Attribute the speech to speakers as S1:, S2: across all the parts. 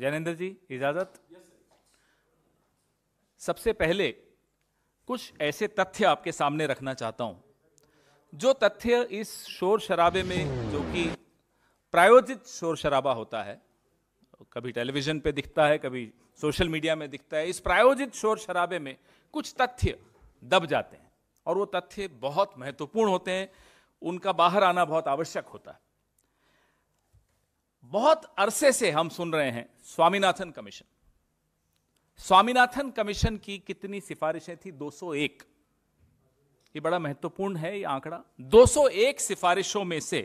S1: जैनेन्द्र जी इजाज़त सबसे पहले कुछ ऐसे तथ्य आपके सामने रखना चाहता हूं जो तथ्य इस शोर शराबे में जो कि प्रायोजित शोर शराबा होता है कभी टेलीविज़न पे दिखता है कभी सोशल मीडिया में दिखता है इस प्रायोजित शोर शराबे में कुछ तथ्य दब जाते हैं और वो तथ्य बहुत महत्वपूर्ण होते हैं उनका बाहर आना बहुत आवश्यक होता है बहुत अरसे से हम सुन रहे हैं स्वामीनाथन कमीशन स्वामीनाथन कमीशन की कितनी सिफारिशें थी 201 ये बड़ा महत्वपूर्ण है ये आंकड़ा 201 सिफारिशों में से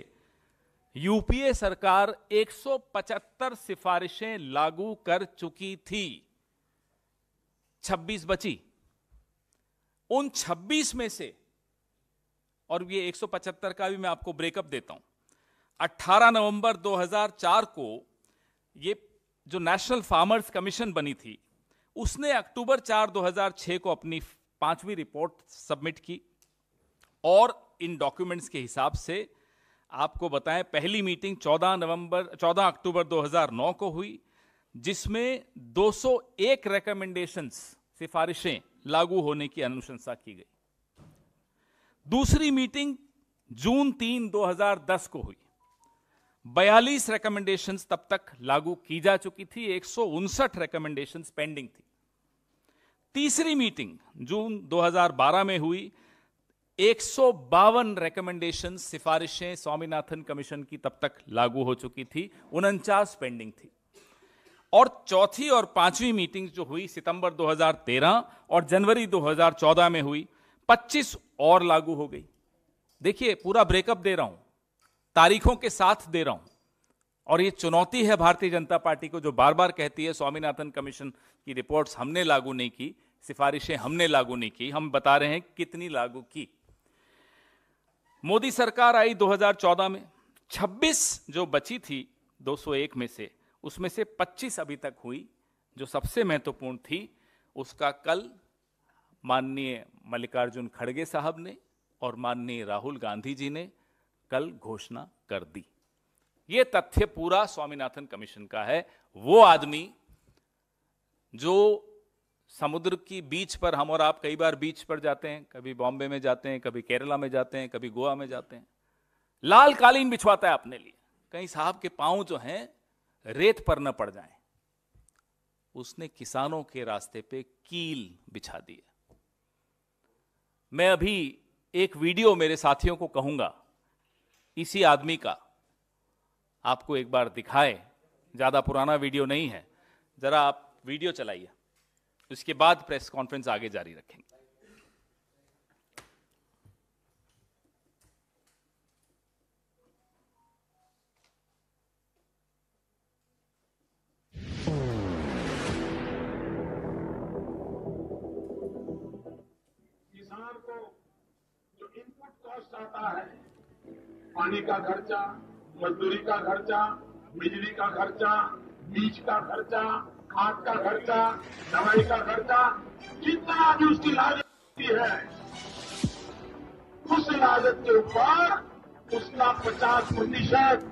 S1: यूपीए सरकार 175 सिफारिशें लागू कर चुकी थी 26 बची उन 26 में से और ये 175 का भी मैं आपको ब्रेकअप देता हूं 18 नवंबर 2004 को ये जो नेशनल फार्मर्स कमीशन बनी थी उसने अक्टूबर 4 2006 को अपनी पांचवी रिपोर्ट सबमिट की और इन डॉक्यूमेंट्स के हिसाब से आपको बताएं पहली मीटिंग 14 नवंबर 14 अक्टूबर 2009 को हुई जिसमें 201 रिकमेंडेशंस सिफारिशें लागू होने की अनुशंसा की गई दूसरी मीटिंग जून 3 2010 को हुई बयालीस रिकमेंडेशन तब तक लागू की जा चुकी थी एक सौ उनसठ रिकमेंडेशन पेंडिंग थी तीसरी मीटिंग जून 2012 में हुई एक सौ बावन रिकमेंडेशन सिफारिशें स्वामीनाथन कमीशन की तब तक लागू हो चुकी थी उनचास पेंडिंग थी और चौथी और पांचवी मीटिंग जो हुई सितंबर 2013 और जनवरी 2014 में हुई 25 और लागू हो गई देखिए पूरा ब्रेकअप दे रहा हूं तारीखों के साथ दे रहा हूं और ये चुनौती है भारतीय जनता पार्टी को जो बार बार कहती है स्वामीनाथन कमीशन की रिपोर्ट्स हमने लागू नहीं की सिफारिशें हमने लागू नहीं की हम बता रहे हैं कितनी लागू की मोदी सरकार आई 2014 में 26 जो बची थी 201 में से उसमें से 25 अभी तक हुई जो सबसे महत्वपूर्ण थी उसका कल माननीय मल्लिकार्जुन खड़गे साहब ने और माननीय राहुल गांधी जी ने कल घोषणा कर दी ये तथ्य पूरा स्वामीनाथन कमीशन का है वो आदमी जो समुद्र की बीच पर हम और आप कई बार बीच पर जाते हैं कभी बॉम्बे में जाते हैं कभी केरला में जाते हैं कभी गोवा में जाते हैं लाल कालीन बिछवाता है अपने लिए कहीं साहब के पांव जो हैं रेत पर न पड़ जाएं उसने किसानों के रास्ते पे कील बिछा दी मैं अभी एक वीडियो मेरे साथियों को कहूंगा इसी आदमी का आपको एक बार दिखाए ज़्यादा पुराना वीडियो नहीं है ज़रा आप वीडियो चलाइए उसके बाद प्रेस कॉन्फ्रेंस आगे जारी रखेंगे
S2: किसान को जो इनपुट कॉस्ट आता है पानी का खर्चा मजदूरी का खर्चा बिजली का खर्चा बीज का खर्चा खाद का खर्चा दवाई का खर्चा जितना भी उसकी लागत होती है उस लागत के ऊपर उसका 50 प्रतिशत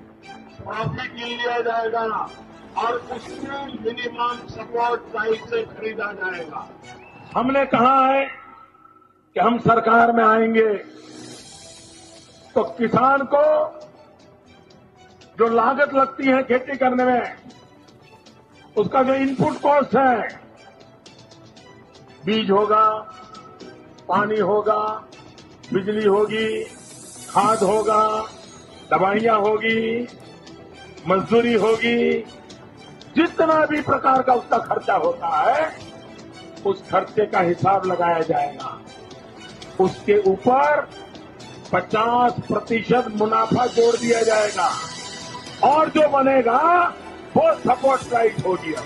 S2: प्रॉफिट ले लिया जाएगा और उसको मिनिमम सपोर्ट प्राइस से खरीदा जाएगा हमने कहा है कि हम सरकार में आएंगे तो किसान को जो लागत लगती है खेती करने में उसका जो इनपुट कॉस्ट है बीज होगा पानी होगा बिजली होगी खाद होगा दवाइयां होगी मजदूरी होगी जितना भी प्रकार का उसका खर्चा होता है उस खर्चे का हिसाब लगाया जाएगा उसके ऊपर पचास प्रतिशत मुनाफा जोड़ दिया जाएगा और जो बनेगा वो सपोर्ट प्राइस हो
S1: गया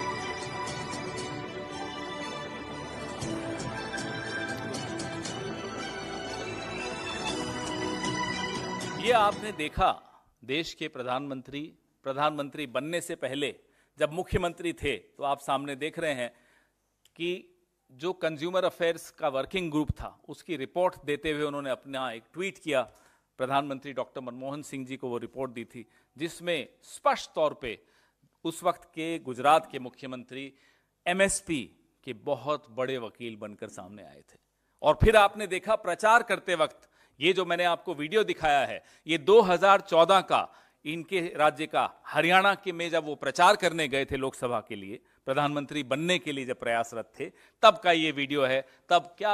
S1: ये आपने देखा देश के प्रधानमंत्री प्रधानमंत्री बनने से पहले जब मुख्यमंत्री थे तो आप सामने देख रहे हैं कि जो कंज्यूमर अफेयर्स का वर्किंग ग्रुप था उसकी रिपोर्ट देते हुए उन्होंने अपना एक ट्वीट किया प्रधानमंत्री डॉक्टर मनमोहन सिंह जी को वो रिपोर्ट दी थी जिसमें स्पष्ट तौर पे उस वक्त के गुजरात के मुख्यमंत्री एमएसपी के बहुत बड़े वकील बनकर सामने आए थे और फिर आपने देखा प्रचार करते वक्त ये जो मैंने आपको वीडियो दिखाया है ये 2014 का इनके राज्य का हरियाणा के में जब वो प्रचार करने गए थे लोकसभा के लिए प्रधानमंत्री बनने के लिए जब प्रयासरत थे तब का ये वीडियो है तब क्या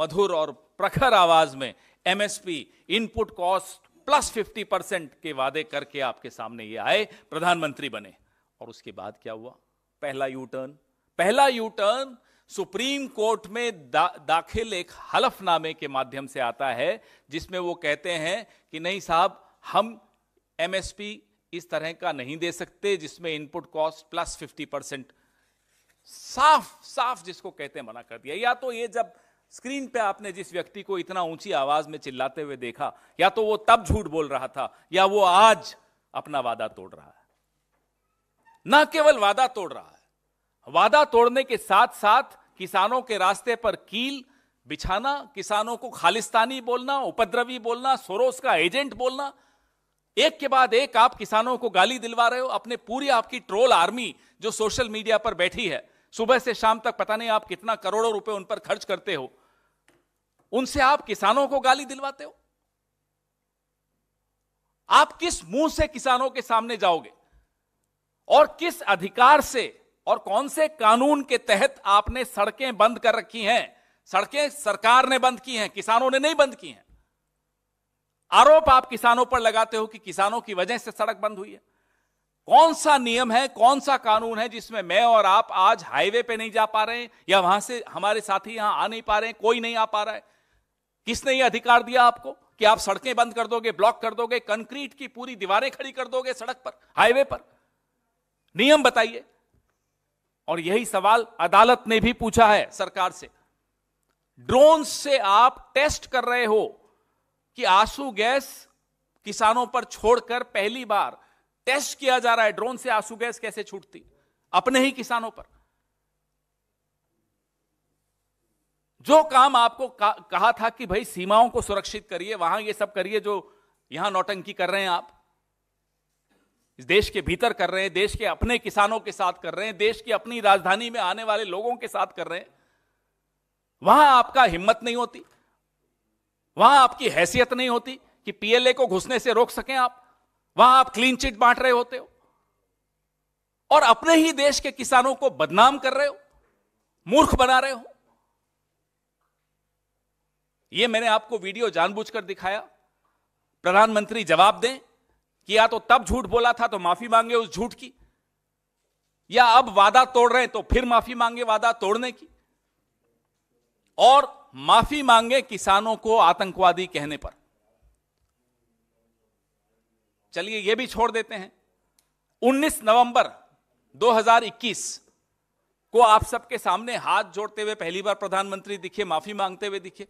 S1: मधुर और प्रखर आवाज में MSP input cost plus 50 percent के वादे करके आपके सामने ये आए प्रधानमंत्री बने और उसके बाद क्या हुआ पहला यू टर्न पहला यू टर्न सुप्रीम कोर्ट में दा, दाखिल एक हलफनामे के माध्यम से आता है जिसमें वो कहते हैं कि नहीं साहब हम एमएसपी इस तरह का नहीं दे सकते जिसमें input cost plus fifty percent साफ साफ जिसको कहते मना कर दिया या तो ये जब स्क्रीन पे आपने जिस व्यक्ति को इतना ऊंची आवाज में चिल्लाते हुए देखा या तो वो तब झूठ बोल रहा था या वो आज अपना वादा तोड़ रहा है ना केवल वादा तोड़ रहा है वादा तोड़ने के साथ साथ किसानों के रास्ते पर कील बिछाना किसानों को खालिस्तानी बोलना उपद्रवी बोलना सोरोस का एजेंट बोलना एक के बाद एक आप किसानों को गाली दिलवा रहे हो अपने पूरी आपकी ट्रोल आर्मी जो सोशल मीडिया पर बैठी है सुबह से शाम तक पता नहीं आप कितना करोड़ों रुपए उन पर खर्च करते हो उनसे आप किसानों को गाली दिलवाते हो आप किस मुंह से किसानों के सामने जाओगे और किस अधिकार से और कौन से कानून के तहत आपने सड़कें बंद कर रखी हैं सड़कें सरकार ने बंद की हैं किसानों ने नहीं बंद की हैं आरोप आप किसानों पर लगाते हो कि किसानों की वजह से सड़क बंद हुई है कौन सा नियम है कौन सा कानून है जिसमें मैं और आप आज हाईवे पे नहीं जा पा रहे हैं या वहां से हमारे साथी यहां आ नहीं पा रहे हैं कोई नहीं आ पा रहा है किसने ये अधिकार दिया आपको कि आप सड़कें बंद कर दोगे ब्लॉक कर दोगे कंक्रीट की पूरी दीवारें खड़ी कर दोगे सड़क पर हाईवे पर नियम बताइए और यही सवाल अदालत ने भी पूछा है सरकार से ड्रोन से आप टेस्ट कर रहे हो कि आंसू गैस किसानों पर छोड़कर पहली बार टेस्ट किया जा रहा है ड्रोन से आंसू गैस कैसे छूटती अपने ही किसानों पर जो काम आपको कहा था कि भाई सीमाओं को सुरक्षित करिए वहां ये सब करिए जो यहां नौटंकी कर रहे हैं आप इस देश के भीतर कर रहे हैं देश के अपने किसानों के साथ कर रहे हैं देश की अपनी राजधानी में आने वाले लोगों के साथ कर रहे हैं वहां आपका हिम्मत नहीं होती वहां आपकी हैसियत नहीं होती कि पीएलए को घुसने से रोक सकें आप वहां आप क्लीन चिट बांट रहे होते हो और अपने ही देश के किसानों को बदनाम कर रहे हो मूर्ख बना रहे हो यह मैंने आपको वीडियो जानबूझकर दिखाया प्रधानमंत्री जवाब दें कि या तो तब झूठ बोला था तो माफी मांगे उस झूठ की या अब वादा तोड़ रहे हैं तो फिर माफी मांगे वादा तोड़ने की और माफी मांगे किसानों को आतंकवादी कहने पर चलिए यह भी छोड़ देते हैं 19 नवंबर 2021 को आप सबके सामने हाथ जोड़ते हुए पहली बार प्रधानमंत्री दिखे माफी मांगते हुए दिखे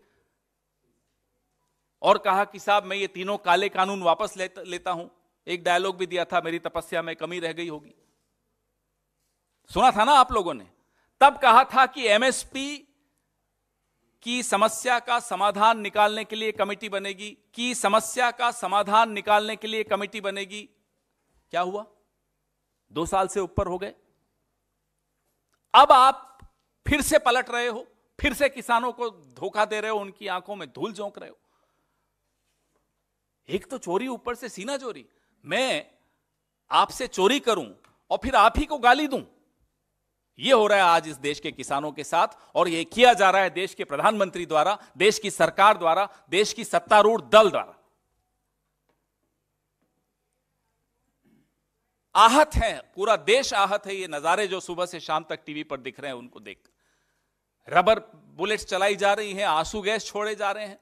S1: और कहा कि साहब मैं ये तीनों काले कानून वापस लेता, लेता हूं एक डायलॉग भी दिया था मेरी तपस्या में कमी रह गई होगी सुना था ना आप लोगों ने तब कहा था कि एमएसपी कि समस्या का समाधान निकालने के लिए कमेटी बनेगी कि समस्या का समाधान निकालने के लिए कमेटी बनेगी क्या हुआ दो साल से ऊपर हो गए अब आप फिर से पलट रहे हो फिर से किसानों को धोखा दे रहे हो उनकी आंखों में धूल झोंक रहे हो एक तो चोरी ऊपर से सीना चोरी मैं आपसे चोरी करूं और फिर आप ही को गाली दूं ये हो रहा है आज इस देश के किसानों के साथ और ये किया जा रहा है देश के प्रधानमंत्री द्वारा देश की सरकार द्वारा देश की सत्तारूढ़ दल द्वारा आहत है पूरा देश आहत है ये नजारे जो सुबह से शाम तक टीवी पर दिख रहे हैं उनको देख रबर बुलेट्स चलाई जा रही हैं आंसू गैस छोड़े जा रहे हैं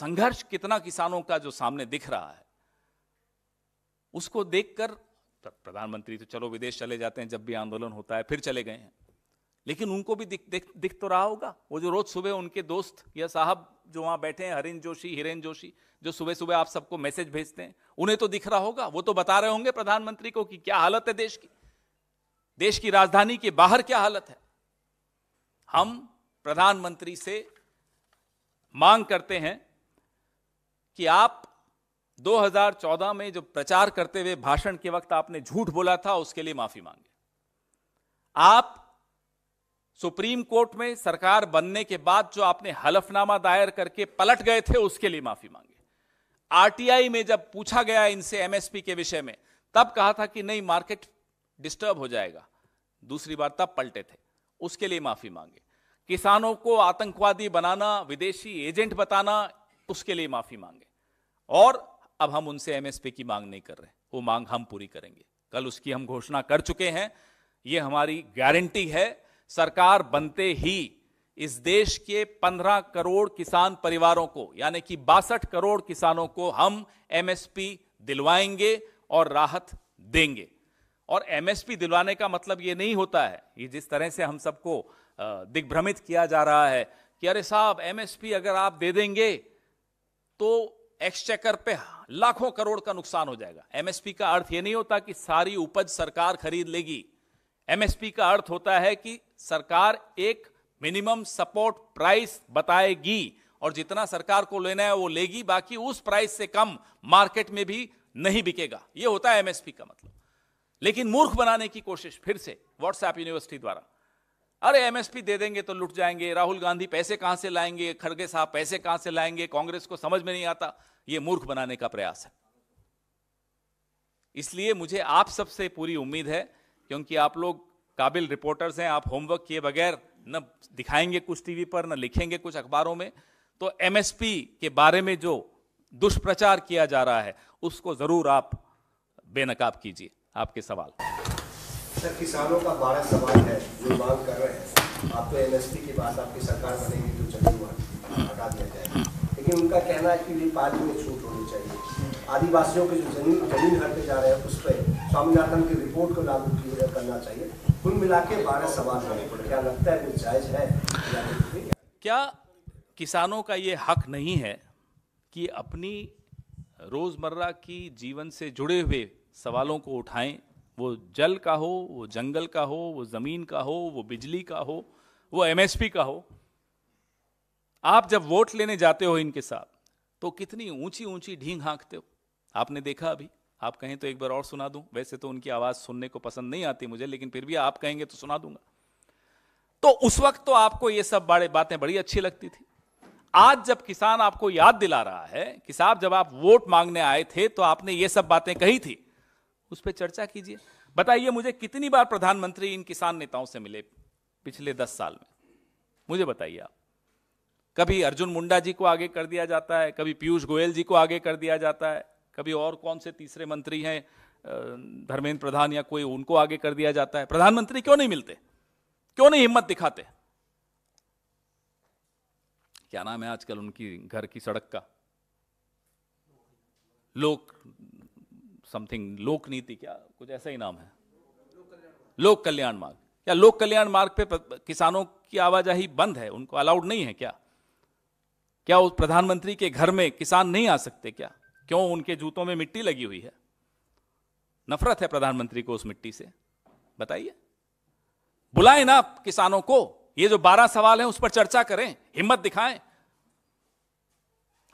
S1: संघर्ष कितना किसानों का जो सामने दिख रहा है उसको देखकर प्रधानमंत्री तो चलो विदेश चले जाते हैं जब भी आंदोलन होता है फिर चले गए हैं लेकिन उनको भी दिख दिख दिख तो रहा होगा वो जो रोज सुबह उनके दोस्त या साहब जो वहाँ बैठे हैं हरिन जोशी हिरेन जोशी जो सुबह सुबह आप सबको मैसेज भेजते हैं उन्हें तो दिख रहा होगा वो तो बता रहे होंगे प्रधानमंत्री को कि क्या हालत है देश की देश की राजधानी के बाहर क्या हालत है हम प्रधानमंत्री से मांग करते हैं कि आप 2014 में जो प्रचार करते हुए भाषण के वक्त आपने झूठ बोला था उसके लिए माफी मांगे आप सुप्रीम कोर्ट में सरकार बनने के बाद जो आपने हलफनामा दायर करके पलट गए थे उसके लिए माफी मांगे आरटीआई में जब पूछा गया इनसे एमएसपी के विषय में तब कहा था कि नहीं मार्केट डिस्टर्ब हो जाएगा दूसरी बार तब पलटे थे उसके लिए माफी मांगे किसानों को आतंकवादी बनाना विदेशी एजेंट बताना उसके लिए माफी मांगे और अब हम उनसे एमएसपी की मांग नहीं कर रहे वो मांग हम पूरी करेंगे कल उसकी हम घोषणा कर चुके हैं ये हमारी गारंटी है सरकार बनते ही इस देश के 15 करोड़ किसान परिवारों को यानी कि बासठ करोड़ किसानों को हम एमएसपी दिलवाएंगे और राहत देंगे और एमएसपी दिलवाने का मतलब ये नहीं होता है ये जिस तरह से हम सबको दिग्भ्रमित किया जा रहा है कि अरे साहब एमएसपी अगर आप दे देंगे तो एक्सचेकर पे लाखों करोड़ का नुकसान हो जाएगा एमएसपी का अर्थ यह नहीं होता कि सारी उपज सरकार खरीद लेगी एमएसपी का अर्थ होता है कि सरकार एक मिनिमम सपोर्ट प्राइस बताएगी और जितना सरकार को लेना है वो लेगी बाकी उस प्राइस से कम मार्केट में भी नहीं बिकेगा ये होता है एमएसपी का मतलब लेकिन मूर्ख बनाने की कोशिश फिर से व्हाट्सएप यूनिवर्सिटी द्वारा अरे एमएसपी दे देंगे तो लुट जाएंगे राहुल गांधी पैसे कहां से लाएंगे खड़गे साहब पैसे कहां से लाएंगे कांग्रेस को समझ में नहीं आता ये मूर्ख बनाने का प्रयास है इसलिए मुझे आप सबसे पूरी उम्मीद है क्योंकि आप लोग काबिल रिपोर्टर्स हैं आप होमवर्क किए बगैर न दिखाएंगे कुछ टीवी पर न लिखेंगे कुछ अखबारों में तो एमएसपी के बारे में जो दुष्प्रचार किया जा रहा है उसको जरूर आप बेनकाब कीजिए आपके सवाल
S2: सर किसानों का बारह सवाल है जो मांग कर रहे हैं आप तो एमएसपी के बाद आपकी सरकार बनेगी तो जरूर हटा दिया जाए लेकिन उनका कहना है कि पार्टी में छूट होनी चाहिए आदिवासियों के जो जमीन जमीन हट जा रहे हैं उस पर स्वामीनाथन की रिपोर्ट को लागू करना चाहिए कुल मिला के बारह सवाल होने पड़े क्या लगता है वो जायज़ है
S1: क्या किसानों का ये हक नहीं है कि अपनी रोज़मर्रा की जीवन से जुड़े हुए सवालों को उठाएं वो जल का हो वो जंगल का हो वो ज़मीन का हो वो बिजली का हो वो एमएसपी का हो आप जब वोट लेने जाते हो इनके साथ तो कितनी ऊंची ऊंची ढींग हाँकते हो आपने देखा अभी आप कहें तो एक बार और सुना दूं वैसे तो उनकी आवाज़ सुनने को पसंद नहीं आती मुझे लेकिन फिर भी आप कहेंगे तो सुना दूंगा तो उस वक्त तो आपको ये सब बड़े बातें बड़ी अच्छी लगती थी आज जब किसान आपको याद दिला रहा है कि साहब जब आप वोट मांगने आए थे तो आपने ये सब बातें कही थी उस पर चर्चा कीजिए बताइए मुझे कितनी बार प्रधानमंत्री इन किसान नेताओं से मिले पिछले दस साल में मुझे बताइए आप कभी अर्जुन मुंडा जी को आगे कर दिया जाता है कभी पीयूष गोयल जी को आगे कर दिया जाता है कभी और कौन से तीसरे मंत्री हैं धर्मेंद्र प्रधान या कोई उनको आगे कर दिया जाता है प्रधानमंत्री क्यों नहीं मिलते क्यों नहीं हिम्मत दिखाते क्या नाम है आजकल उनकी घर की सड़क का लोक समथिंग लोक नीति क्या कुछ ऐसा ही नाम है लोक कल्याण मार्ग क्या लोक कल्याण मार्ग पे किसानों की आवाजाही बंद है उनको अलाउड नहीं है क्या क्या उस प्रधानमंत्री के घर में किसान नहीं आ सकते क्या क्यों उनके जूतों में मिट्टी लगी हुई है नफरत है प्रधानमंत्री को उस मिट्टी से बताइए बुलाए ना किसानों को ये जो बारह सवाल हैं उस पर चर्चा करें हिम्मत दिखाएं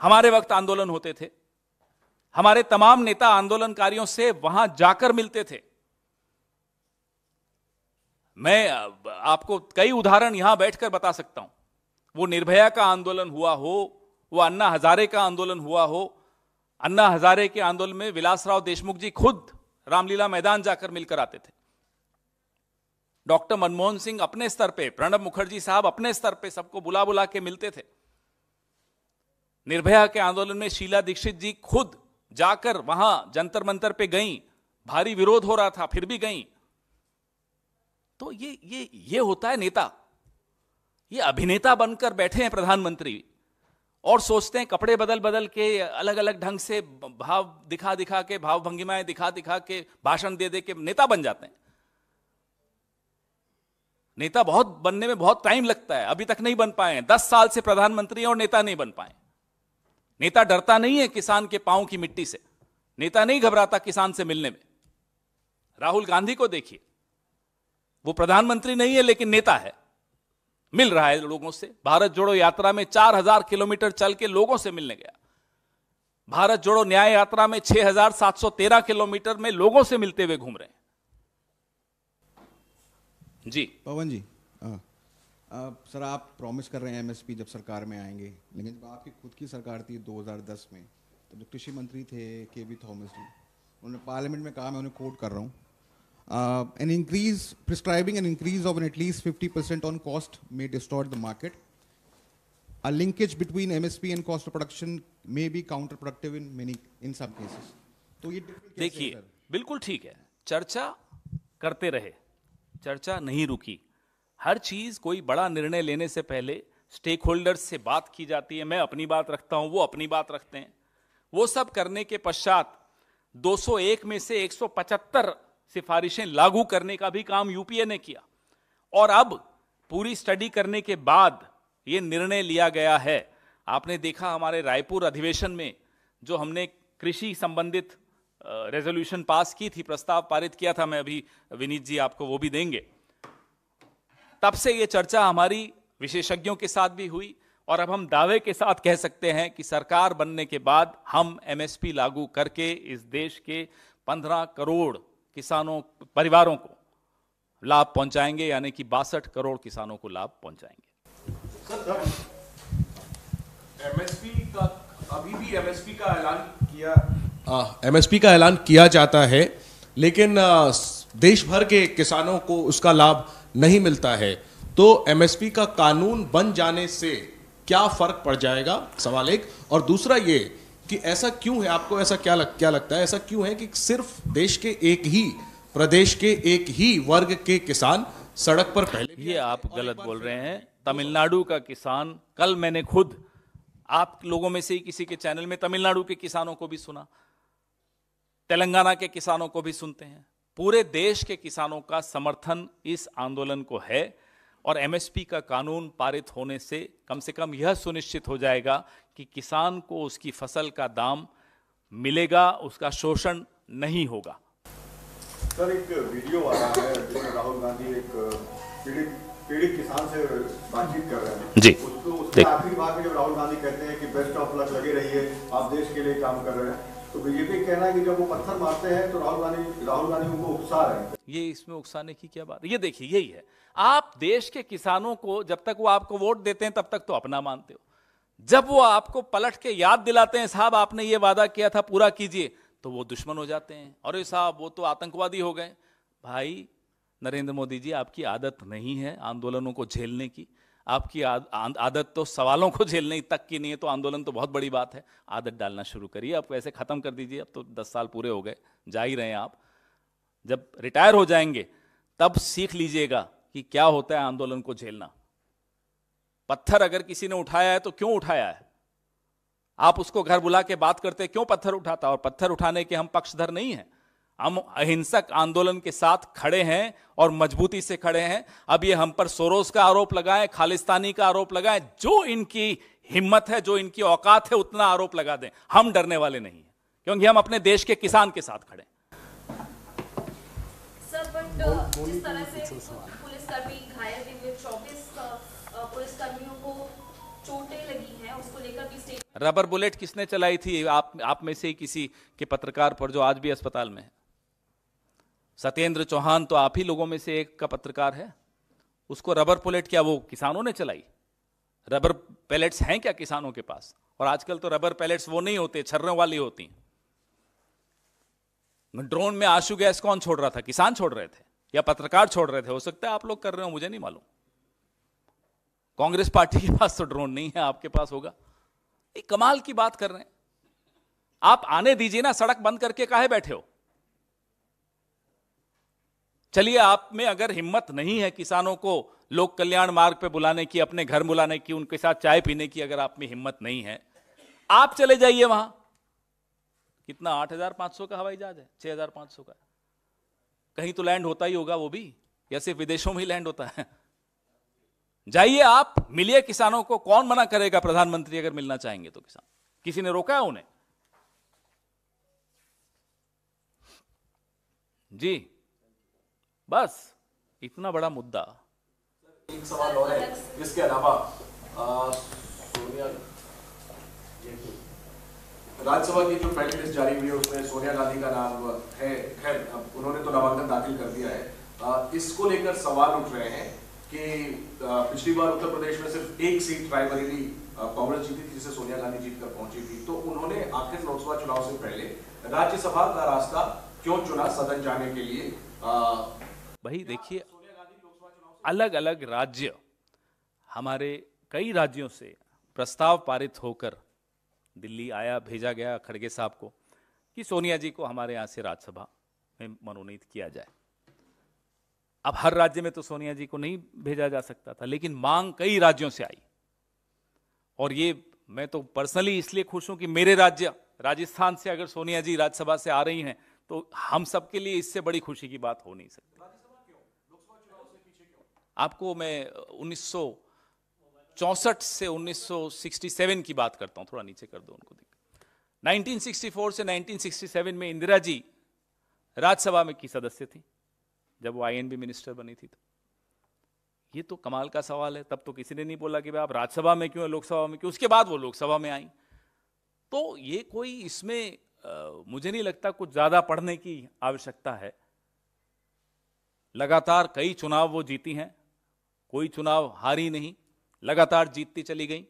S1: हमारे वक्त आंदोलन होते थे हमारे तमाम नेता आंदोलनकारियों से वहां जाकर मिलते थे मैं आपको कई उदाहरण यहां बैठकर बता सकता हूं वो निर्भया का आंदोलन हुआ हो वो अन्ना हजारे का आंदोलन हुआ हो अन्ना हजारे के आंदोलन में विलासराव देशमुख जी खुद रामलीला मैदान जाकर मिलकर आते थे डॉक्टर मनमोहन सिंह अपने स्तर पे प्रणब मुखर्जी साहब अपने स्तर पे सबको बुला बुला के मिलते थे निर्भया के आंदोलन में शीला दीक्षित जी खुद जाकर वहां जंतर मंतर पे गई भारी विरोध हो रहा था फिर भी गई तो ये ये ये होता है नेता ये अभिनेता बनकर बैठे हैं प्रधानमंत्री और सोचते हैं कपड़े बदल बदल के अलग अलग ढंग से भाव दिखा दिखा के भाव भंगिमाएं दिखा दिखा के भाषण दे दे के नेता बन जाते हैं नेता बहुत बनने में बहुत टाइम लगता है अभी तक नहीं बन पाए हैं दस साल से प्रधानमंत्री और नेता नहीं बन पाए नेता डरता नहीं है किसान के पांव की मिट्टी से नेता नहीं घबराता किसान से मिलने में राहुल गांधी को देखिए वो प्रधानमंत्री नहीं है लेकिन नेता है मिल रहा है लोगों से भारत जोड़ो यात्रा में 4000 किलोमीटर चल के लोगों से मिलने गया भारत जोड़ो न्याय यात्रा में 6713 किलोमीटर में लोगों से मिलते हुए घूम रहे हैं जी
S2: पवन जी सर आप प्रॉमिस कर रहे हैं एमएसपी जब सरकार में आएंगे लेकिन जब आपकी खुद की सरकार थी 2010 में तब जो कृषि मंत्री थे के वी थॉमस जी उन्होंने पार्लियामेंट में कहा मैं उन्हें कोट कर रहा हूँ an increase prescribing an increase of an at least fifty percent on cost may distort the market uh a linkage between and cost of production may be counterproductive in many in some
S1: cases तो ये देखिए बिल्कुल ठीक है चर्चा करते रहे चर्चा नहीं रुकी हर चीज़ कोई बड़ा निर्णय लेने से पहले स्टेक होल्डर्स से बात की जाती है मैं अपनी बात रखता हूँ वो अपनी बात रखते हैं वो सब करने के पश्चात 201 में से 175 सिफारिशें लागू करने का भी काम यूपीए ने किया और अब पूरी स्टडी करने के बाद ये निर्णय लिया गया है आपने देखा हमारे रायपुर अधिवेशन में जो हमने कृषि संबंधित रेजोल्यूशन पास की थी प्रस्ताव पारित किया था मैं अभी विनीत जी आपको वो भी देंगे तब से ये चर्चा हमारी विशेषज्ञों के साथ भी हुई और अब हम दावे के साथ कह सकते हैं कि सरकार बनने के बाद हम एमएसपी लागू करके इस देश के 15 करोड़ किसानों परिवारों को लाभ पहुंचाएंगे यानी कि बासठ करोड़ किसानों को लाभ पहुंचाएंगे
S2: एमएसपी का अभी भी एमएसपी का ऐलान किया
S1: एमएसपी हाँ, का ऐलान किया जाता है लेकिन देश भर के किसानों को उसका लाभ नहीं मिलता है तो एमएसपी का कानून बन जाने से क्या फर्क पड़ जाएगा सवाल एक और दूसरा ये कि ऐसा क्यों है आपको ऐसा क्या लग, क्या लगता है ऐसा क्यों है कि सिर्फ देश के एक ही प्रदेश के एक ही वर्ग के किसान सड़क पर पहले ये आप गलत बोल रहे हैं तमिलनाडु का किसान कल मैंने खुद आप लोगों में से ही किसी के चैनल में तमिलनाडु के किसानों को भी सुना तेलंगाना के किसानों को भी सुनते हैं पूरे देश के किसानों का समर्थन इस आंदोलन को है और एमएसपी का कानून पारित होने से कम से कम यह सुनिश्चित हो जाएगा कि किसान को उसकी फसल का दाम मिलेगा उसका शोषण नहीं होगा
S2: सर एक वीडियो आ रहा है जिसमें राहुल गांधी एक पीड़ित पीड़ित किसान से बातचीत कर रहे हैं जी उसको आखिरी बात में जब राहुल गांधी कहते हैं कि बेस्ट ऑफ लक लगे रहिए आप देश के लिए काम कर रहे हैं तो बीजेपी कहना है कि जब वो पत्थर मारते हैं तो राहुल गांधी राहुल गांधी उनको उकसा रहे हैं
S1: ये इसमें उकसाने की क्या बात ये देखिए यही है आप देश के किसानों को जब तक वो आपको वोट देते हैं तब तक तो अपना मानते हो जब वो आपको पलट के याद दिलाते हैं साहब आपने ये वादा किया था पूरा कीजिए तो वो दुश्मन हो जाते हैं अरे साहब वो तो आतंकवादी हो गए भाई नरेंद्र मोदी जी आपकी आदत नहीं है आंदोलनों को झेलने की आपकी आद, आदत तो सवालों को झेलने तक की नहीं है तो आंदोलन तो बहुत बड़ी बात है आदत डालना शुरू करिए आप वैसे ख़त्म कर दीजिए अब तो दस साल पूरे हो गए जा ही रहे हैं आप जब रिटायर हो जाएंगे तब सीख लीजिएगा कि क्या होता है आंदोलन को झेलना पत्थर अगर किसी ने उठाया है तो क्यों उठाया है आप उसको घर बुला के बात करते क्यों पत्थर उठाता और पत्थर उठाने के हम पक्षधर नहीं हैं हम अहिंसक आंदोलन के साथ खड़े हैं और मजबूती से खड़े हैं अब ये हम पर सोरोस का आरोप लगाएं खालिस्तानी का आरोप लगाएं जो इनकी हिम्मत है जो इनकी औकात है उतना आरोप लगा दें हम डरने वाले नहीं हैं क्योंकि हम अपने देश के किसान के साथ खड़े
S2: सर uh, बट जिस तरह से घायल हुए uh, uh, को चोटें लगी हैं उसको लेकर भी
S1: रबर बुलेट किसने चलाई थी आप आप में से किसी के पत्रकार पर जो आज भी अस्पताल में है सत्येंद्र चौहान तो आप ही लोगों में से एक का पत्रकार है उसको रबर पुलेट क्या वो किसानों ने चलाई रबर पैलेट्स हैं क्या किसानों के पास और आजकल तो रबर पैलेट्स वो नहीं होते छर्रों वाली होती ड्रोन में आशु गैस कौन छोड़ रहा था किसान छोड़ रहे थे या पत्रकार छोड़ रहे थे हो सकता है आप लोग कर रहे हो मुझे नहीं मालूम कांग्रेस पार्टी के पास तो ड्रोन नहीं है आपके पास होगा ये कमाल की बात कर रहे हैं आप आने दीजिए ना सड़क बंद करके काहे बैठे हो चलिए आप में अगर हिम्मत नहीं है किसानों को लोक कल्याण मार्ग पर बुलाने की अपने घर बुलाने की उनके साथ चाय पीने की अगर आप में हिम्मत नहीं है आप चले जाइए वहां कितना आठ हजार पांच सौ का हवाई जहाज है छह हजार पांच सौ का कहीं तो लैंड होता ही होगा वो भी या सिर्फ विदेशों में ही लैंड होता है जाइए आप मिलिए किसानों को कौन मना करेगा प्रधानमंत्री अगर मिलना चाहेंगे तो किसान किसी ने रोका है उन्हें जी बस इतना बड़ा मुद्दा एक सवाल और है इसके अलावा सोनिया
S2: राज्यसभा की जो फ्रेंड लिस्ट जारी हुई है उसमें सोनिया गांधी का नाम है खैर अब उन्होंने तो नामांकन दाखिल कर दिया है आ, इसको लेकर सवाल उठ रहे हैं कि पिछली बार उत्तर प्रदेश में सिर्फ एक सीट रायबरेली
S1: कांग्रेस जीती थी जिसे सोनिया गांधी जीत कर पहुंची थी तो उन्होंने आखिर लोकसभा चुनाव से पहले राज्यसभा का रास्ता क्यों चुना सदन जाने के लिए भाई देखिए अलग अलग राज्य हमारे कई राज्यों से प्रस्ताव पारित होकर दिल्ली आया भेजा गया खड़गे साहब को कि सोनिया जी को हमारे यहाँ से राज्यसभा में मनोनीत किया जाए अब हर राज्य में तो सोनिया जी को नहीं भेजा जा सकता था लेकिन मांग कई राज्यों से आई और ये मैं तो पर्सनली इसलिए खुश हूं कि मेरे राज्य राजस्थान से अगर सोनिया जी राज्यसभा से आ रही हैं तो हम सबके लिए इससे बड़ी खुशी की बात हो नहीं सकती आपको मैं उन्नीस से 1967 की बात करता हूं थोड़ा नीचे कर दो उनको देख 1964 से 1967 में इंदिरा जी राज्यसभा में की सदस्य थी जब वो आईएनबी मिनिस्टर बनी थी तो ये तो कमाल का सवाल है तब तो किसी ने नहीं बोला कि भाई आप राज्यसभा में क्यों लोकसभा में क्यों उसके बाद वो लोकसभा में आई तो ये कोई इसमें आ, मुझे नहीं लगता कुछ ज़्यादा पढ़ने की आवश्यकता है लगातार कई चुनाव वो जीती हैं कोई चुनाव हारी नहीं लगातार जीतती चली गई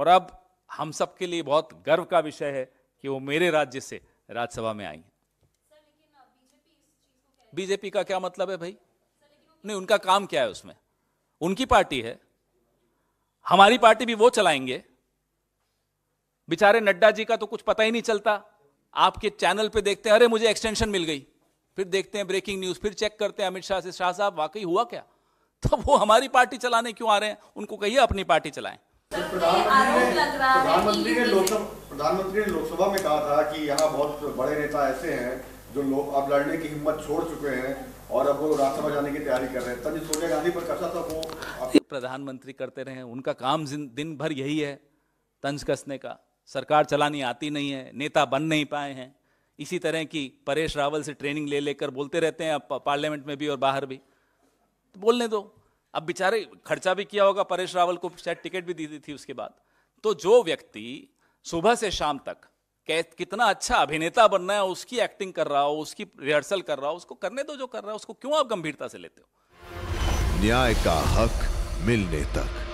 S1: और अब हम सबके लिए बहुत गर्व का विषय है कि वो मेरे राज्य से राज्यसभा में आई बीजेपी का क्या मतलब है भाई नहीं उनका काम क्या है उसमें उनकी पार्टी है हमारी पार्टी भी वो चलाएंगे बेचारे नड्डा जी का तो कुछ पता ही नहीं चलता आपके चैनल पे देखते हैं अरे मुझे एक्सटेंशन मिल गई फिर देखते हैं ब्रेकिंग न्यूज फिर चेक करते हैं अमित शाह से शाह साहब वाकई हुआ क्या तो वो हमारी पार्टी चलाने क्यों आ रहे हैं उनको कहिए अपनी पार्टी चलाएं
S2: प्रधानमंत्री ने प्रधानमंत्री ने लोकसभा में कहा था कि यहाँ बहुत बड़े नेता ऐसे हैं जो लोग अब लड़ने की हिम्मत छोड़ चुके हैं और अब वो राज्यसभा जाने की तैयारी कर रहे हैं तभी सोनिया गांधी पर कसा था वो
S1: प्रधानमंत्री करते रहे उनका काम दिन भर यही है तंज कसने का सरकार चलानी आती नहीं है नेता बन नहीं पाए हैं इसी तरह की परेश रावल से ट्रेनिंग ले लेकर बोलते रहते हैं पार्लियामेंट में भी और बाहर भी तो बोलने दो अब बेचारे खर्चा भी किया होगा परेश रावल को शायद टिकट भी दी दी थी उसके बाद तो जो व्यक्ति सुबह से शाम तक कितना अच्छा अभिनेता बनना है उसकी एक्टिंग कर रहा हो उसकी रिहर्सल कर रहा हो उसको करने दो जो कर रहा है उसको क्यों आप गंभीरता से लेते हो न्याय का हक मिलने तक